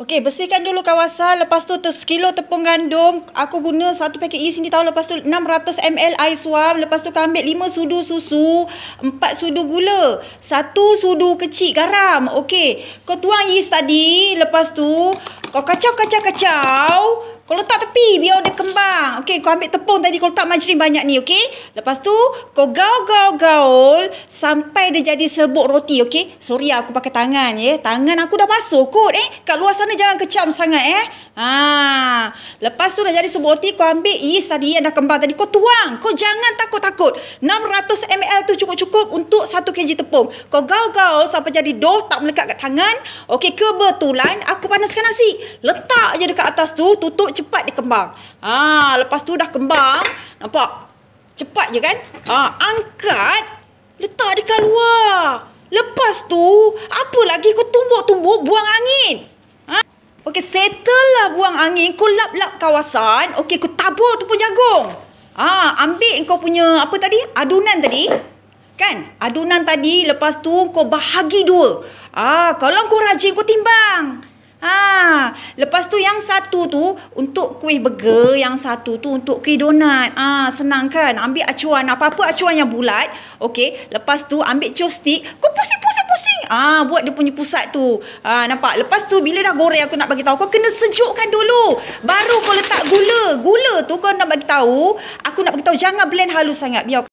Okey, bersihkan dulu kawasan. Lepas tu, sekilo tepung gandum. Aku guna satu paket E sini tahu. Lepas tu, 600 ml air suam. Lepas tu, kau ambil 5 sudu susu. 4 sudu gula. 1 sudu kecil garam. Okey, kau tuang yeast tadi. Lepas tu, kau kacau, kacau, kacau. Kau letak tepi biar dia kembang. Okey, kau ambil tepung tadi kau letak margarin banyak ni, okey? Lepas tu, kau gaul, gaul, gaul sampai dia jadi serbuk roti, okey? Sorry ah, aku pakai tangan, ya. Tangan aku dah basuh kot, eh. Kat luar sana jangan kecam sangat, eh. Ha. Lepas tu dah jadi serbuk roti, kau ambil yeast tadi yang dah kembang tadi. Kau tuang. Kau jangan takut-takut. 600 ml tu cukup-cukup untuk satu kg tepung. Kau gaul-gaul sampai jadi doh tak melekat kat tangan. Okey, kebetulan aku panaskan nasi. Letak je dekat atas tu, tutup cepat dia kembang. Ha, lepas tu dah kembang. Nampak? Cepat je kan? Ha, angkat, letak dekat luar. Lepas tu, apa lagi kau tumbuk-tumbuk buang angin? Ha? Okey, settle lah buang angin. Kau lap-lap kawasan. Okey, kau tabur tu pun jagung. Ah, ambil kau punya apa tadi? Adunan tadi. Kan? Adunan tadi lepas tu kau bahagi dua. Ah, kalau kau rajin kau timbang. Ah, lepas tu yang satu tu untuk kuih burger, yang satu tu untuk kuih donat. Ah, senang kan? Ambil acuan apa-apa acuan yang bulat. Okey, lepas tu ambil chopstick, kau pusing-pusing-pusing. Ah, buat dia punya pusat tu. Ah, nampak? Lepas tu bila dah goreng aku nak bagi tahu kau kena sejukkan dulu. Baru kau letak gula. Gula tu kau nak bagi tahu, aku nak bagi tahu jangan blend halus sangat. Biar